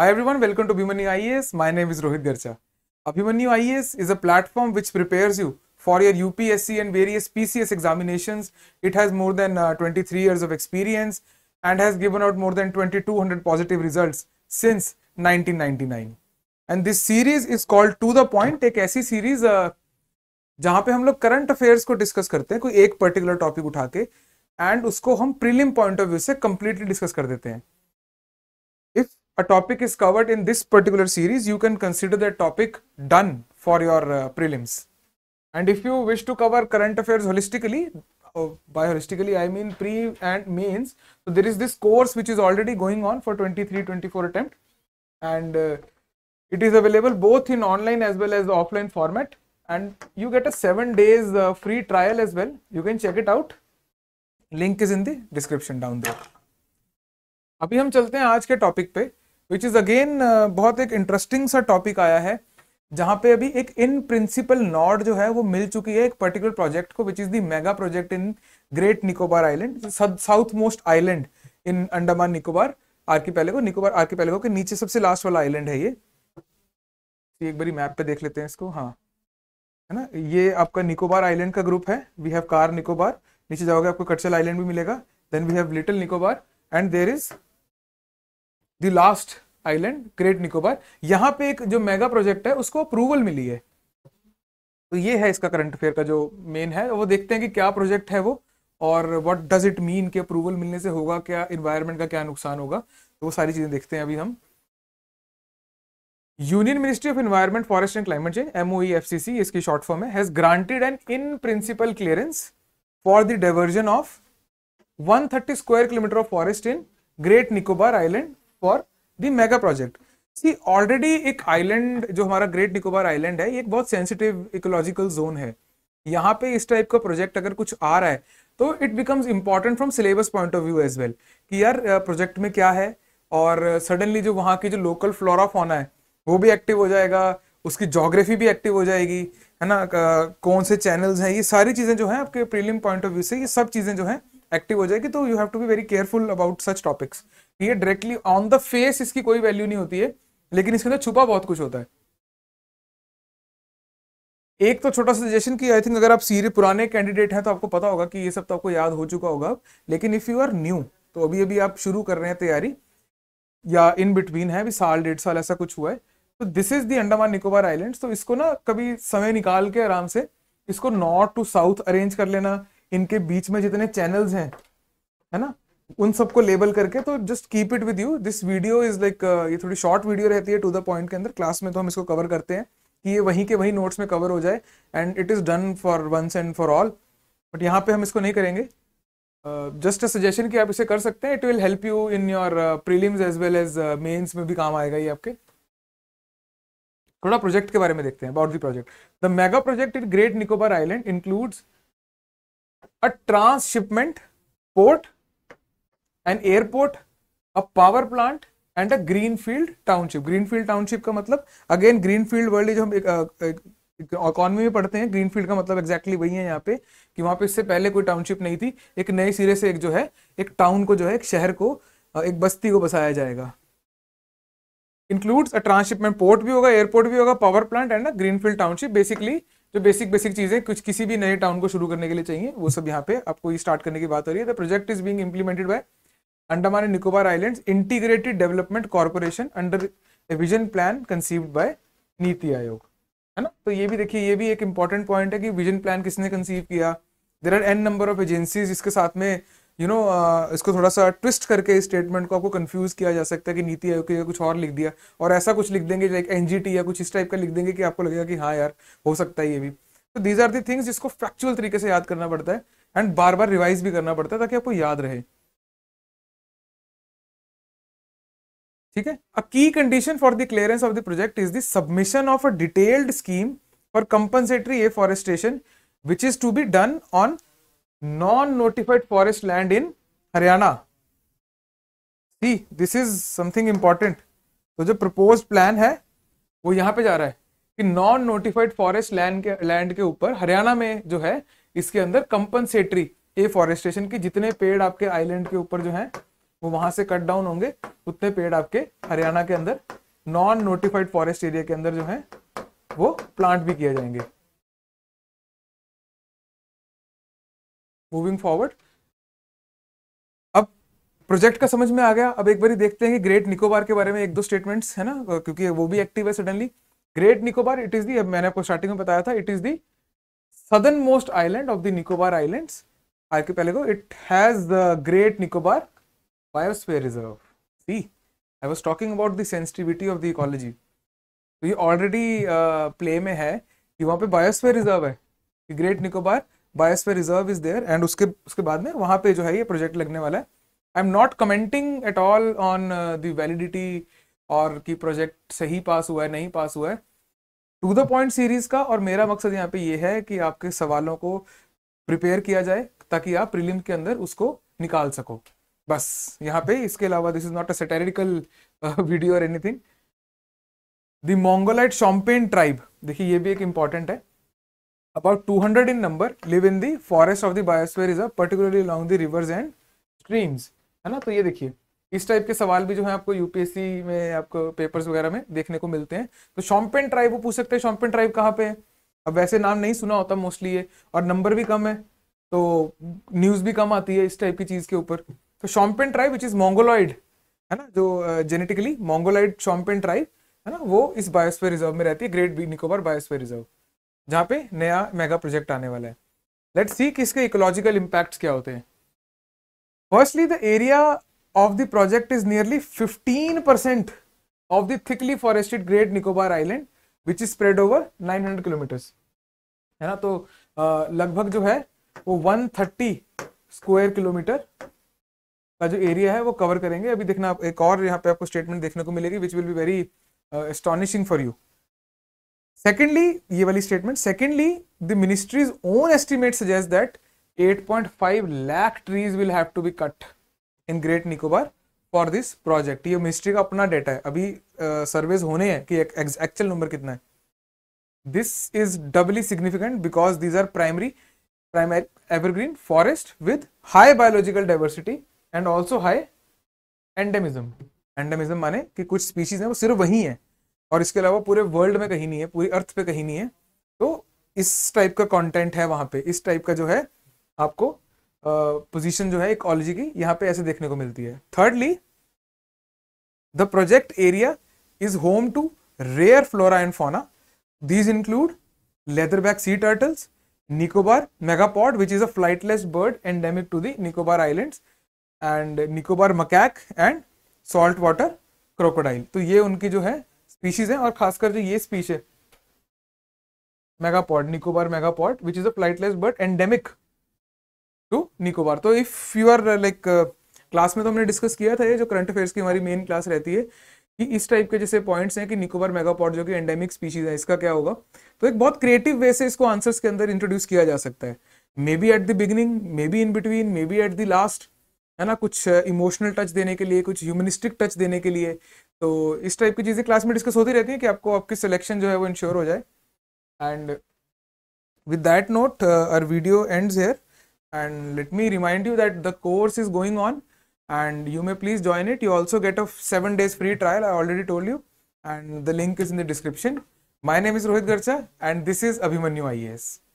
Hi everyone, welcome to Abhimanyu IES. My name is Rohit Garcha. Abhimanyu IES is a platform which prepares you for your UPSC and various PCS examinations. It has more than uh, 23 years of experience and has given out more than 2200 positive results since 1999. And this series is called To The Point, एक ऐसी series uh, जहां पे हम लोग current affairs को discuss करते हैं कोई एक पर्टिकुलर टॉपिक उठा के एंड उसको हम प्रीलिम पॉइंट ऑफ व्यू से कंप्लीटली डिस्कस कर देते हैं a topic is covered in this particular series, you can consider that topic done for your uh, prelims. And if you wish to cover current affairs holistically, Oh, by holistically I mean pre and mains. So there is this course which is already going on for 23-24 attempt and uh, it is available both in online as well as offline format and you get a 7 days uh, free trial as well. You can check it out. Link is in the description down there. अभी हम चलते हैं आज के topic पे which is again बहुत एक interesting सा टॉपिक आया है जहां पे अभी एक इन प्रिंसिपल नॉड जो है वो मिल चुकी है एक पर्टिकुलर प्रोजेक्ट को which is the mega project in great Nicobar island south most island in Andaman Nicobar archipelago Nicobar archipelago के नीचे सबसे लास्ट वाला आइलैंड है ये तो एक बारी मैप पे देख लेते हैं इसको हाँ है ना ये आपका निकोबार आइलैंड का ग्रुप है वी हैव कार निकोबार नीचे जाओगे आपको कटचल आइलैंड भी मिलेगा then we have little Nicobar and there is the last island great Nicobar यहां पे एक जो मेगा प्रोजेक्ट है उसको अप्रूवल मिली है तो ये है इसका करंट अफेयर का जो मेन है वो देखते हैं कि क्या प्रोजेक्ट है वो और व्हाट डज इट मीन कि अप्रूवल मिलने से होगा क्या इन्वायरमेंट का क्या नुकसान होगा तो वो सारी चीज़ें देखते हैं अभी हम union ministry of environment forest and climate change M O इसकी शॉर्ट फॉर्म है has granted an in principle clearance for the diversion of 130 square kilometre of forest in great Nicobar island for the mega project see already एक island जो हमारा great Nicobar island है ये एक बहुत sensitive ecological zone है यहाँ पे इस टाइप का प्रोजेक्ट अगर कुछ आ रहा है तो it becomes important from syllabus point of view as well कि यार प्रोजेक्ट में क्या है और सडनली जो वहाँ की जो लोकल फ्लोरा फोना है वो भी एक्टिव हो जाएगा उसकी जोग्राफी भी एक्टिव हो जाएगी है ना कौन से चैनल्स हैं ये सारी चीज़ें जो हैं आपके प्रीलिम पॉइंट ऑफ व्यू से ये सब चीज़ें जो हैं एक्टिव हो जाएगी तो you have to be very careful about such topics ये डायरेक्टली ऑन द फेस इसकी कोई वैल्यू नहीं होती है लेकिन इसके अंदर छुपा बहुत कुछ होता है एक तो छोटा सा सजेशन कि आई थिंक अगर आप सीरियस पुराने कैंडिडेट हैं तो आपको पता होगा कि ये सब तो आपको याद हो चुका होगा लेकिन इफ़ यू आर न्यू तो अभी अभी आप शुरू कर रहे हैं तैयारी या इन बिटवीन है अभी साल डेढ़ साल ऐसा कुछ हुआ है तो this is the Andaman Nicobar islands तो इसको ना कभी समय निकाल के आराम से इसको नॉर्थ टू साउथ अरेंज कर लेना इनके बीच में जितने चैनल्स हैं है ना उन सबको लेबल करके तो just keep it with you this video is like ये थोड़ी शॉर्ट वीडियो रहती है टू द पॉइंट के अंदर क्लास में तो हम इसको कवर करते हैं कि ये वहीं के वहीं नोट्स में कवर हो जाए and it is done for once and for all but यहाँ पे हम इसको नहीं करेंगे जस्ट अ सजेशन कि आप इसे कर सकते हैं it will help you in your prelims as well as mains में भी काम आएगा ये आपके थोड़ा प्रोजेक्ट के बारे में देखते हैं about the project the mega project it great Nicobar island includes a transshipment port, an airport, a power plant and a greenfield township greenfield township का मतलब again greenfield ek economy में पढ़ते हैं green field का मतलब exactly exactly वही है यहाँ पे कि वहां पे इससे पहले कोई टाउनशिप नहीं थी एक नए सिरे से एक जो है एक टाउन को जो है एक शहर को एक बस्ती को बसाया जाएगा इंक्लूड्स अ ट्रांसशिपमेंट पोर्ट भी होगा एयरपोर्ट भी होगा power plant and a greenfield township basically जो बेसिक बेसिक चीज़ें कुछ किसी भी नए टाउन को शुरू करने के लिए चाहिए वो सब यहाँ पे आपको ये स्टार्ट करने की बात हो रही है the project is being implemented by Andaman and Nicobar island integrated development corporation under a vision plan conceived by NITI Aayog है ना तो ये भी देखिए ये भी एक इंपॉर्टेंट पॉइंट है कि विजन प्लान किसने कंसीव किया there are N number of agencies इसके साथ में you you know know, uh, इसको थोड़ा सा ट्विस्ट करके इस स्टेटमेंट को आपको कंफ्यूज किया जा सकता है कि नीति आयोग की कुछ और लिख दिया और ऐसा कुछ लिख देंगे लाइक एनजीटी या कुछ इस टाइप का लिख देंगे कि आपको लगेगा कि हाँ यार हो सकता है ये भी तो दीज आर दी थिंग्स जिसको फैक्चुअल तरीके से याद करना पड़ता है एंड बार बार रिवाइज भी करना पड़ता है ताकि आपको याद रहे ठीक है अ की condition for the clearance of the project is the submission of a detailed scheme for compensatory afforestation which is to be done on non-notified forest land in Haryana. See, this is something important. तो जो propose plan है वो यहां पे जा रहा है कि नॉन नोटिफाइड फॉरेस्ट लैंड के लैंड के ऊपर हरियाणा में जो है इसके अंदर कंपनसेटरी एफॉरेस्टेशन की जितने पेड़ आपके आइलैंड के ऊपर जो है वो वहां से कट डाउन होंगे उतने पेड़ आपके हरियाणा के अंदर नॉन नोटिफाइड फॉरेस्ट एरिया के अंदर जो है वो प्लांट भी किए जाएंगे मूविंग फॉरवर्ड अब प्रोजेक्ट का समझ में आ गया अब एक बार देखते हैं कि ग्रेट निकोबार के बारे में एक दो स्टेटमेंट्स है ना क्योंकि वो भी एक्टिव है suddenly great Nicobar it is the मैंने आपको स्टार्टिंग में बताया था it is the southernmost island of the Nicobar island आके पहले को it has the great Nicobar biosphere reserve see I was talking about the sensitivity of the ecology तो ये ऑलरेडी प्ले uh, में है कि वहाँ पे बायोस्फेयर रिजर्व है कि great Nicobar biosphere reserve is there and उसके उसके बाद में वहां पे जो है ये प्रोजेक्ट लगने वाला है I am not commenting at all on the validity और कि प्रोजेक्ट सही पास हुआ है नहीं पास हुआ है टू द पॉइंट सीरीज का और मेरा मकसद यहाँ पे ये है कि आपके सवालों को प्रिपेयर किया जाए ताकि आप प्रिलिम के अंदर उसको निकाल सको बस यहाँ पे इसके अलावा this is not a satirical video और anything the mongoloid Shompen tribe देखिए ये भी एक इम्पॉर्टेंट है About 200 in number live in the forest of the biosphere reserve, particularly along the rivers and streams. है ना तो ये देखिए इस टाइप के सवाल भी जो है आपको यूपीएससी में आपको पेपर्स वगैरह में देखने को मिलते हैं तो शॉम्पेन ट्राइब वो पूछ सकते हैं शॉम्पेन ट्राइब कहाँ पे है अब वैसे नाम नहीं सुना होता मोस्टली ये और नंबर भी कम है तो न्यूज़ भी कम आती है इस टाइप की चीज़ के ऊपर तो Shompen tribe which is mongoloid है ना जो जेनेटिकली मोंगोलॉइड शॉम्पेन ट्राइब है ना वो इस बायोस्फेयर रिजर्व में रहती है ग्रेट निकोबार बायोस्फेयर रिजर्व जहाँ पे नया मेगा प्रोजेक्ट आने वाला है लेट सी कि इसके इकोलॉजिकल इम्पैक्ट क्या होते हैं firstly the area of the project is nearly 15 percent of the thickly forested great Nicobar island which is spread over 900 kilometres है ना तो लगभग जो है वो 130 स्क्वायर किलोमीटर का जो एरिया है वो कवर करेंगे अभी देखना एक और यहाँ पे आपको स्टेटमेंट देखने को मिलेगी which will be very astonishing for you secondly ये वाली statement secondly the ministry's own estimate suggest that 8.5 lakh trees will have to be cut in great Nicobar for this project ये मिनिस्ट्री का अपना डेटा है अभी सर्वेज uh, होने हैं कि एक्चुअल नंबर कितना है this is doubly significant because these are primary primary evergreen forest with high biological diversity and also high endemism endemism माने कि कुछ स्पीशीज हैं वो सिर्फ वही हैं और इसके अलावा पूरे वर्ल्ड में कहीं नहीं है पूरी अर्थ पे कहीं नहीं है तो इस टाइप का कंटेंट है वहां पे इस टाइप का जो है आपको पोजीशन जो है इकोलॉजी की यहाँ पे ऐसे देखने को मिलती है thirdly the project area is home to rare flora and fauna these include leatherback sea turtles Nicobar megapode which is a flightless bird and to the Nicobar island and Nicobar macaque and saltwater crocodile तो ये उनकी जो है species हैं और खासकर जो ये स्पीच है megapode Nicobar megapode which is a flightless but endemic to Nicobar तो if you are like class में तो हमने डिस्कस किया था ये जो करंट अफेयर्स की हमारी मेन क्लास रहती है कि इस टाइप के जैसे पॉइंट्स हैं कि निकोबार मेगापॉड जो कि एंडेमिक स्पीशीज है इसका क्या होगा तो एक बहुत क्रिएटिव वे से इसको आंसर्स के अंदर इंट्रोड्यूस किया जा सकता है may be at the beginning may be in between may be at the last है ना कुछ इमोशनल uh, टच देने के लिए कुछ ह्यूमनिस्टिक टच देने के लिए तो इस टाइप की चीज़ें क्लास में डिस्कस होती रहती हैं कि आपको आपकी सिलेक्शन जो है वो इंश्योर हो जाए and with that note our video ends here and let me remind you that the course is going on and you may please join it you also get a seven days free trial I already told you and the link is in the description my name is Rohit Garcha and this is Abhimanyu I S